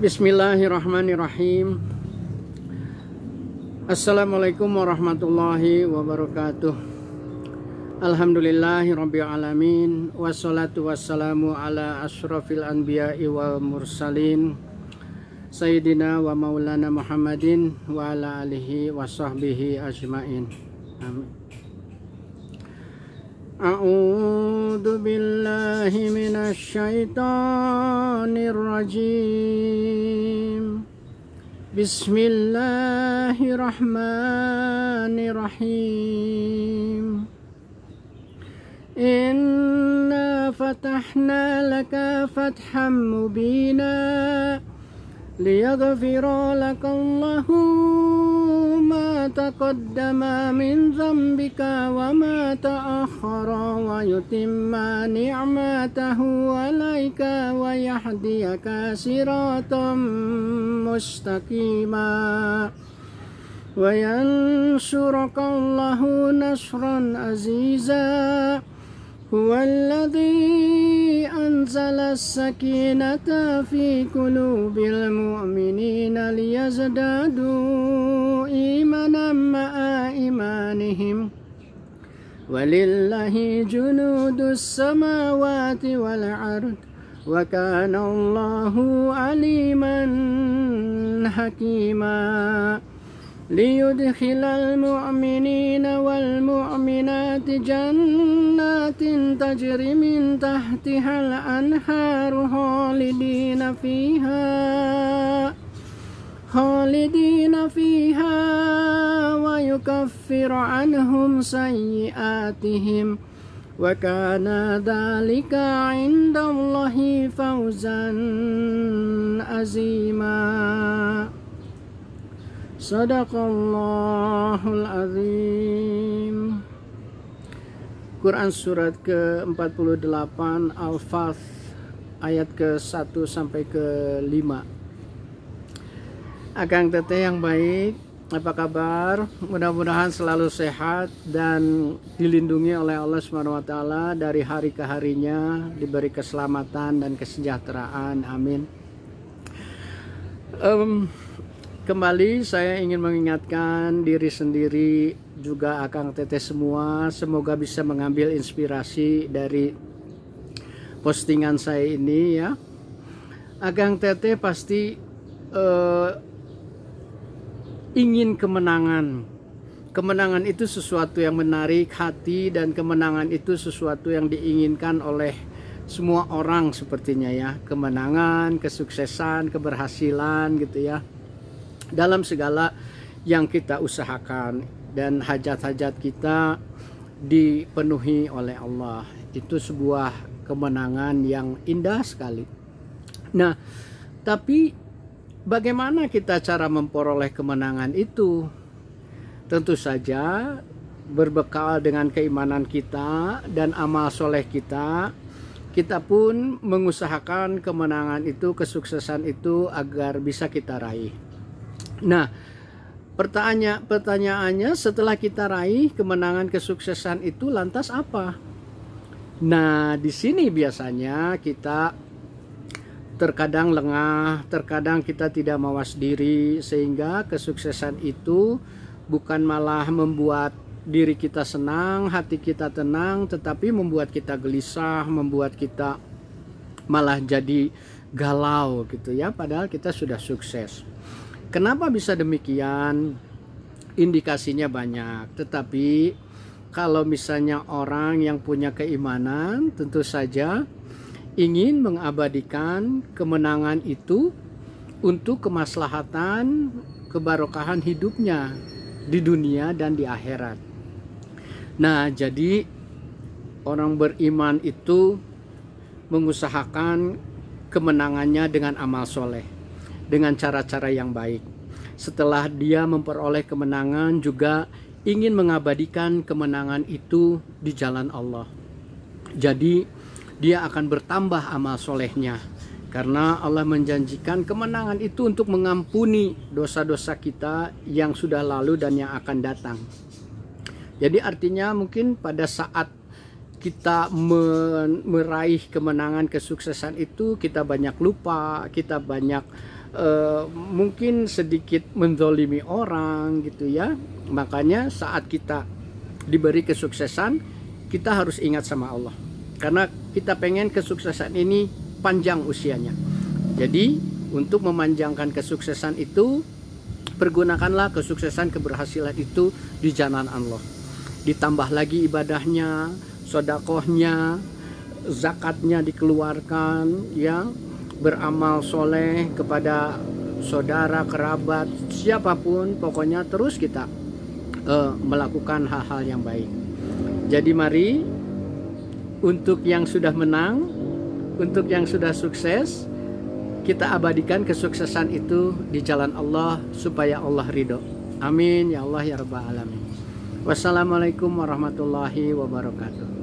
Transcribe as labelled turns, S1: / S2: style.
S1: Bismillahirrahmanirrahim. Assalamualaikum warahmatullahi wabarakatuh. Alhamdulillahirrabbilalamin Wassalatu wassalamu ala ashrafil anbiya wal mursalin Sayyidina wa maulana Muhammadin Wa ala alihi wa sahbihi ajmain Amin أعوذ بالله من الشيطان الرجيم بسم الله الرحمن الرحيم إنا فتحنا لك فتحا مبينا ليغفر لك الله ما تقدم من ذنبك وما تأخر ويتم نعمته عليك ويهديك صراطا مستقيما وينصرك الله نصرا عزيزا هو الذي أنزل السكينة في قلوب المؤمنين ليزدادوا إيمانا مع إيمانهم ولله جنود السماوات والأرض وكان الله عليما حكيما ليدخل المؤمنين والمؤمنات جنات تجري من تحتها الأنهار خالدين فيها خالدين فيها ويكفر عنهم سيئاتهم وكان ذلك عند الله فوزا عظيما صدق الله العظيم Quran surat ke-48 Al-Fath ayat ke-1 sampai ke-5 Akang Teteh yang baik apa kabar? Mudah-mudahan selalu sehat dan dilindungi oleh Allah Subhanahu wa dari hari ke harinya, diberi keselamatan dan kesejahteraan. Amin. Um, Kembali saya ingin mengingatkan diri sendiri juga Akang Teteh semua semoga bisa mengambil inspirasi dari postingan saya ini ya. agang Teteh pasti uh, ingin kemenangan. Kemenangan itu sesuatu yang menarik hati dan kemenangan itu sesuatu yang diinginkan oleh semua orang sepertinya ya. Kemenangan, kesuksesan, keberhasilan gitu ya dalam segala yang kita usahakan dan hajat-hajat kita dipenuhi oleh Allah. Itu sebuah kemenangan yang indah sekali. Nah, tapi bagaimana kita cara memperoleh kemenangan itu? Tentu saja berbekal dengan keimanan kita dan amal soleh kita, kita pun mengusahakan kemenangan itu, kesuksesan itu agar bisa kita raih. Nah, pertanya pertanyaannya setelah kita raih kemenangan kesuksesan itu lantas apa? Nah, di sini biasanya kita terkadang lengah, terkadang kita tidak mawas diri sehingga kesuksesan itu bukan malah membuat diri kita senang, hati kita tenang, tetapi membuat kita gelisah, membuat kita malah jadi galau gitu ya padahal kita sudah sukses. Kenapa bisa demikian? Indikasinya banyak, tetapi kalau misalnya orang yang punya keimanan, tentu saja ingin mengabadikan kemenangan itu untuk kemaslahatan kebarokahan hidupnya di dunia dan di akhirat. Nah, jadi orang beriman itu mengusahakan kemenangannya dengan amal soleh dengan cara-cara yang baik. Setelah dia memperoleh kemenangan juga ingin mengabadikan kemenangan itu di jalan Allah. Jadi dia akan bertambah amal solehnya. Karena Allah menjanjikan kemenangan itu untuk mengampuni dosa-dosa kita yang sudah lalu dan yang akan datang. Jadi artinya mungkin pada saat kita meraih kemenangan kesuksesan itu kita banyak lupa, kita banyak Eh, mungkin sedikit menzolimi orang gitu ya makanya saat kita diberi kesuksesan kita harus ingat sama Allah karena kita pengen kesuksesan ini panjang usianya jadi untuk memanjangkan kesuksesan itu pergunakanlah kesuksesan keberhasilan itu di jalan Allah ditambah lagi ibadahnya sodakohnya zakatnya dikeluarkan ya beramal soleh kepada saudara, kerabat, siapapun, pokoknya terus kita uh, melakukan hal-hal yang baik. Jadi mari untuk yang sudah menang, untuk yang sudah sukses, kita abadikan kesuksesan itu di jalan Allah supaya Allah ridho. Amin ya Allah ya Rabbal Alamin. Wassalamualaikum warahmatullahi wabarakatuh.